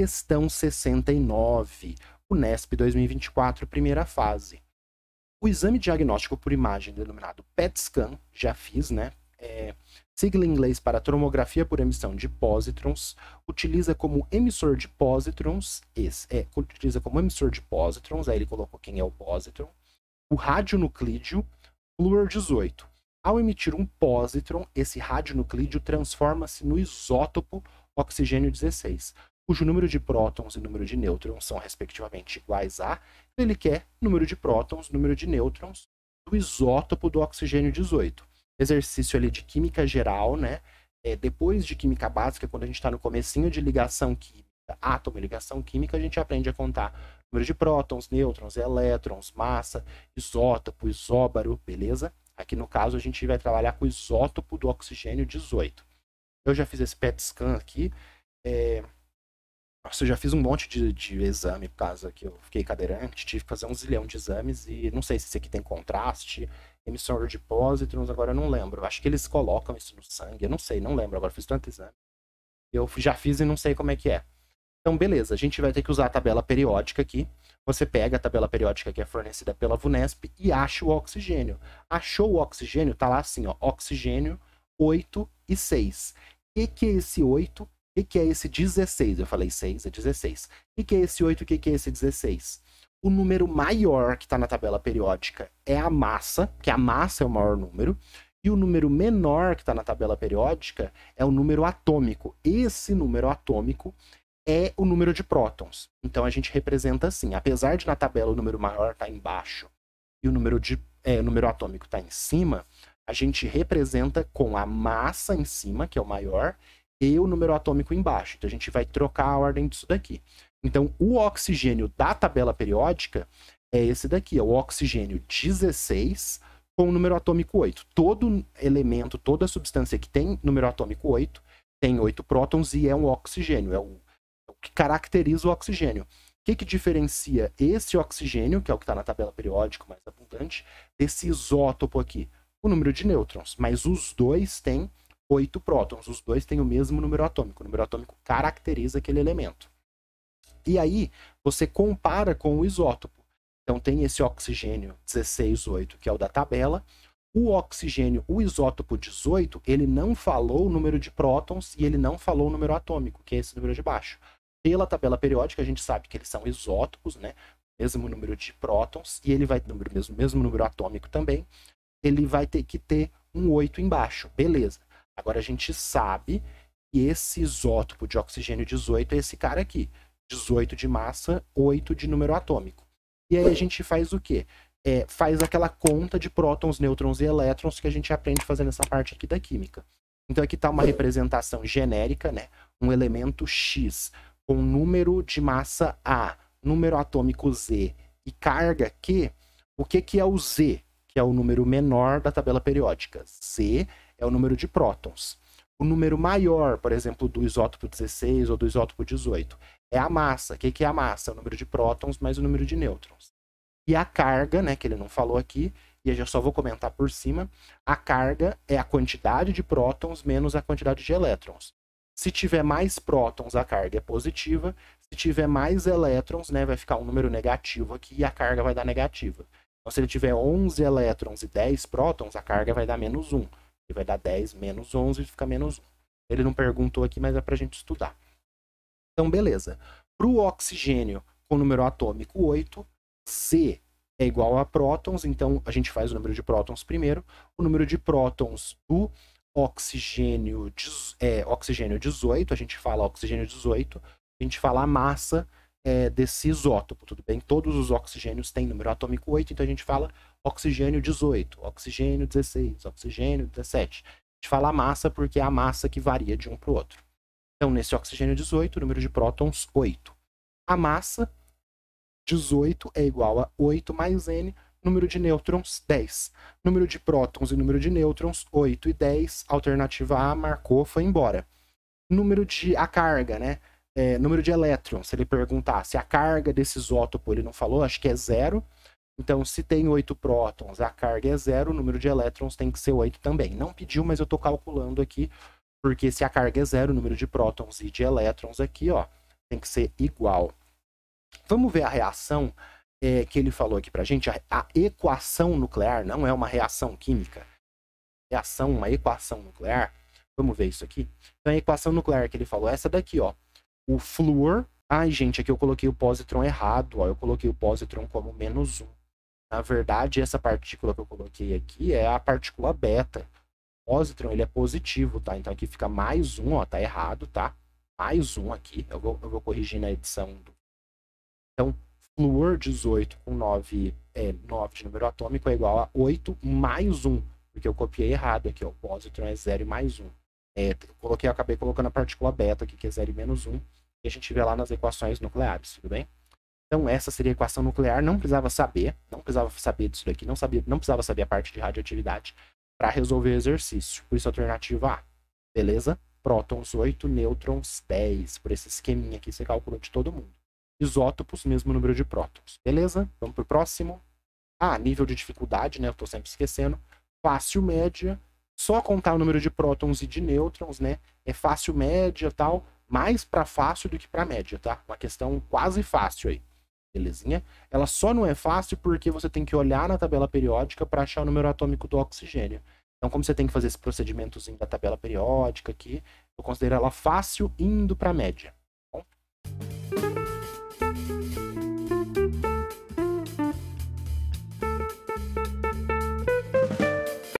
Questão 69, UNESP 2024, primeira fase. O exame diagnóstico por imagem, denominado PET scan, já fiz, né? É, sigla em inglês para tomografia por emissão de positrons, utiliza como emissor de positrons, esse, é, utiliza como emissor de positrons, aí ele colocou quem é o positron, o radionuclídeo fluor 18. Ao emitir um positron, esse radionuclídeo transforma-se no isótopo oxigênio 16, cujo número de prótons e número de nêutrons são respectivamente iguais a, então ele quer número de prótons, número de nêutrons do isótopo do oxigênio 18. Exercício ali de química geral, né? É, depois de química básica, quando a gente está no comecinho de ligação química, átomo e ligação química, a gente aprende a contar número de prótons, nêutrons, elétrons, massa, isótopo, isóbaro, beleza? Aqui no caso a gente vai trabalhar com o isótopo do oxigênio 18. Eu já fiz esse PET scan aqui. É... Nossa, eu já fiz um monte de, de exame por causa que eu fiquei cadeirante, tive que fazer um zilhão de exames e não sei se esse aqui tem contraste, emissor de pósitrons, agora eu não lembro. Acho que eles colocam isso no sangue, eu não sei, não lembro, agora fiz tanto exame. Eu já fiz e não sei como é que é. Então, beleza, a gente vai ter que usar a tabela periódica aqui. Você pega a tabela periódica que é fornecida pela VUNESP e acha o oxigênio. Achou o oxigênio, tá lá assim, ó, oxigênio 8 e 6. O que, que é esse 8 o que é esse 16? Eu falei 6, é 16. O que é esse 8? O que é esse 16? O número maior que está na tabela periódica é a massa, que a massa é o maior número. E o número menor que está na tabela periódica é o número atômico. Esse número atômico é o número de prótons. Então a gente representa assim, apesar de na tabela o número maior estar tá embaixo e o número, de, é, número atômico está em cima, a gente representa com a massa em cima, que é o maior, e o número atômico embaixo. Então a gente vai trocar a ordem disso daqui. Então o oxigênio da tabela periódica é esse daqui, é o oxigênio 16 com o número atômico 8. Todo elemento, toda substância que tem número atômico 8 tem 8 prótons e é um oxigênio, é o, é o que caracteriza o oxigênio. O que, que diferencia esse oxigênio, que é o que está na tabela periódica mais abundante, desse isótopo aqui? O número de nêutrons. Mas os dois têm oito prótons. Os dois têm o mesmo número atômico. O número atômico caracteriza aquele elemento. E aí você compara com o isótopo. Então tem esse oxigênio 168, que é o da tabela. O oxigênio, o isótopo 18, ele não falou o número de prótons e ele não falou o número atômico, que é esse número de baixo. Pela tabela periódica, a gente sabe que eles são isótopos, né? Mesmo número de prótons, e ele vai ter o mesmo, número atômico também. Ele vai ter que ter um 8 embaixo, beleza. Agora a gente sabe que esse isótopo de oxigênio 18 é esse cara aqui. 18 de massa, 8 de número atômico. E aí a gente faz o quê? É, faz aquela conta de prótons, nêutrons e elétrons que a gente aprende fazendo essa parte aqui da química. Então aqui está uma representação genérica, né? Um elemento X com número de massa A, número atômico Z e carga Q. O que, que é o Z? Que é o número menor da tabela periódica. Z é o número de prótons. O número maior, por exemplo, do isótopo 16 ou do isótopo 18, é a massa. O que é a massa? É o número de prótons mais o número de nêutrons. E a carga, né, que ele não falou aqui, e eu já só vou comentar por cima, a carga é a quantidade de prótons menos a quantidade de elétrons. Se tiver mais prótons, a carga é positiva. Se tiver mais elétrons, né, vai ficar um número negativo aqui e a carga vai dar negativa. Então, se ele tiver 11 elétrons e 10 prótons, a carga vai dar menos 1. Ele vai dar 10 menos 11 e fica menos 1. Ele não perguntou aqui, mas é para a gente estudar. Então, beleza. Para o oxigênio com número atômico 8, C é igual a prótons, então a gente faz o número de prótons primeiro. O número de prótons do oxigênio, é, oxigênio 18, a gente fala oxigênio 18, a gente fala a massa é, desse isótopo, tudo bem? Todos os oxigênios têm número atômico 8, então a gente fala oxigênio 18, oxigênio 16, oxigênio 17. A gente fala massa porque é a massa que varia de um para o outro. Então, nesse oxigênio 18, o número de prótons, 8. A massa, 18, é igual a 8 mais N, número de nêutrons, 10. Número de prótons e número de nêutrons, 8 e 10. Alternativa A, marcou, foi embora. Número de... a carga, né? É, número de elétrons, se ele perguntar se a carga desse isótopo, ele não falou, acho que é zero. Então, se tem 8 prótons, a carga é zero, o número de elétrons tem que ser 8 também. Não pediu, mas eu estou calculando aqui, porque se a carga é zero, o número de prótons e de elétrons aqui, ó, tem que ser igual. Vamos ver a reação é, que ele falou aqui para a gente. A, equação nuclear não é uma reação química. Reação, uma equação nuclear. Vamos ver isso aqui. Então, a equação nuclear que ele falou é essa daqui, ó. O flúor... Ai, gente, aqui eu coloquei o positron errado, ó. Eu coloquei o positron como menos 1. Na verdade, essa partícula que eu coloquei aqui é a partícula beta. O positron, ele é positivo, tá? Então aqui fica mais um, ó, tá errado, tá? Mais um aqui, eu vou, eu vou corrigir na edição. Do... Então, fluor 18 com 9, é, 9 de número atômico é igual a 8 mais 1, porque eu copiei errado aqui, ó, o positron é 0 mais 1. É, eu coloquei, eu acabei colocando a partícula beta aqui, que é 0 e menos 1, e a gente vê lá nas equações nucleares, tudo bem? Então, essa seria a equação nuclear, não precisava saber, precisava saber disso daqui, não, sabia, não precisava saber a parte de radioatividade para resolver o exercício. Por isso, alternativa A, beleza? Prótons 8, nêutrons 10. Por esse esqueminha aqui, você calculou de todo mundo. Isótopos, mesmo número de prótons. Beleza? Vamos para o próximo. Ah, nível de dificuldade, né? Eu estou sempre esquecendo. Fácil, média. Só contar o número de prótons e de nêutrons, né? É fácil, média tal. Mais para fácil do que para média, tá? Uma questão quase fácil aí. Belezinha? Ela só não é fácil porque você tem que olhar na tabela periódica para achar o número atômico do oxigênio. Então, como você tem que fazer esse procedimentozinho da tabela periódica aqui, eu considero ela fácil indo para a média. Tá bom?